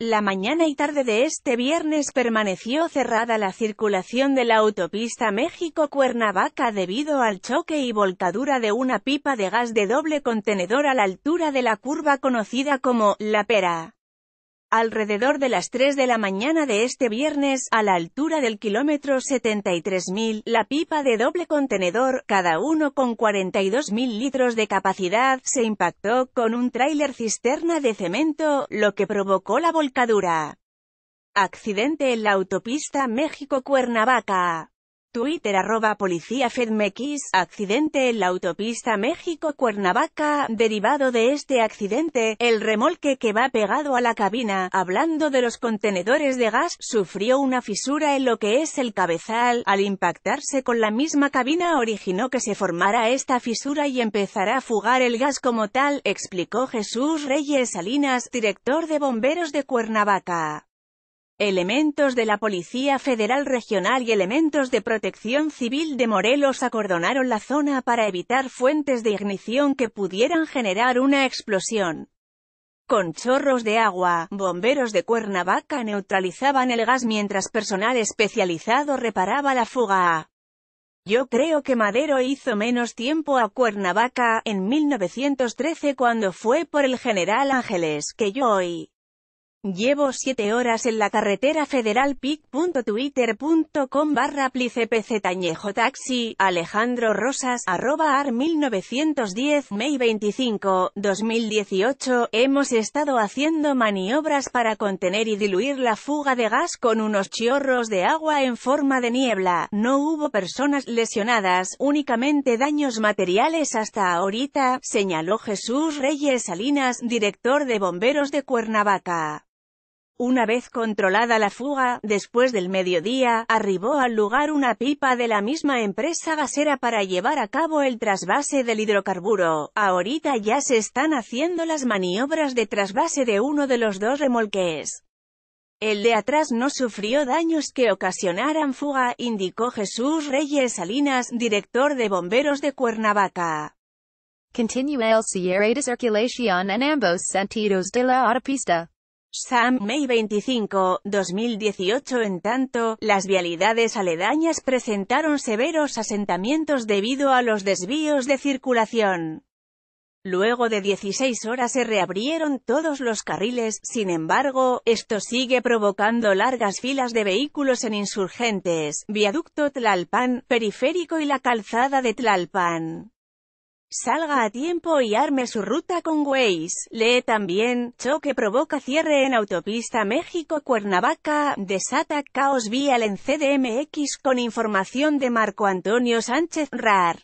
La mañana y tarde de este viernes permaneció cerrada la circulación de la autopista México-Cuernavaca debido al choque y volcadura de una pipa de gas de doble contenedor a la altura de la curva conocida como La Pera. Alrededor de las 3 de la mañana de este viernes, a la altura del kilómetro 73.000, la pipa de doble contenedor, cada uno con 42.000 litros de capacidad, se impactó con un tráiler cisterna de cemento, lo que provocó la volcadura. Accidente en la autopista México-Cuernavaca. Twitter arroba policía FedMex, accidente en la autopista México-Cuernavaca, derivado de este accidente, el remolque que va pegado a la cabina, hablando de los contenedores de gas, sufrió una fisura en lo que es el cabezal, al impactarse con la misma cabina originó que se formara esta fisura y empezará a fugar el gas como tal, explicó Jesús Reyes Salinas, director de bomberos de Cuernavaca. Elementos de la Policía Federal Regional y elementos de Protección Civil de Morelos acordonaron la zona para evitar fuentes de ignición que pudieran generar una explosión. Con chorros de agua, bomberos de Cuernavaca neutralizaban el gas mientras personal especializado reparaba la fuga. Yo creo que Madero hizo menos tiempo a Cuernavaca, en 1913 cuando fue por el general Ángeles, que yo hoy. Llevo siete horas en la carretera federal pic.twitter.com barra taxi, Alejandro Rosas, arroba ar 1910, May 25, 2018, hemos estado haciendo maniobras para contener y diluir la fuga de gas con unos chorros de agua en forma de niebla, no hubo personas lesionadas, únicamente daños materiales hasta ahorita, señaló Jesús Reyes Salinas, director de Bomberos de Cuernavaca. Una vez controlada la fuga, después del mediodía, arribó al lugar una pipa de la misma empresa gasera para llevar a cabo el trasvase del hidrocarburo. Ahorita ya se están haciendo las maniobras de trasvase de uno de los dos remolques. El de atrás no sufrió daños que ocasionaran fuga, indicó Jesús Reyes Salinas, director de bomberos de Cuernavaca. Continúa el cierre de circulación en ambos sentidos de la autopista. Sam May 25, 2018 En tanto, las vialidades aledañas presentaron severos asentamientos debido a los desvíos de circulación. Luego de 16 horas se reabrieron todos los carriles, sin embargo, esto sigue provocando largas filas de vehículos en Insurgentes, Viaducto Tlalpan, Periférico y la Calzada de Tlalpan. Salga a tiempo y arme su ruta con Waze. Lee también, choque provoca cierre en autopista México-Cuernavaca, desata caos vial en CDMX con información de Marco Antonio Sánchez Rar.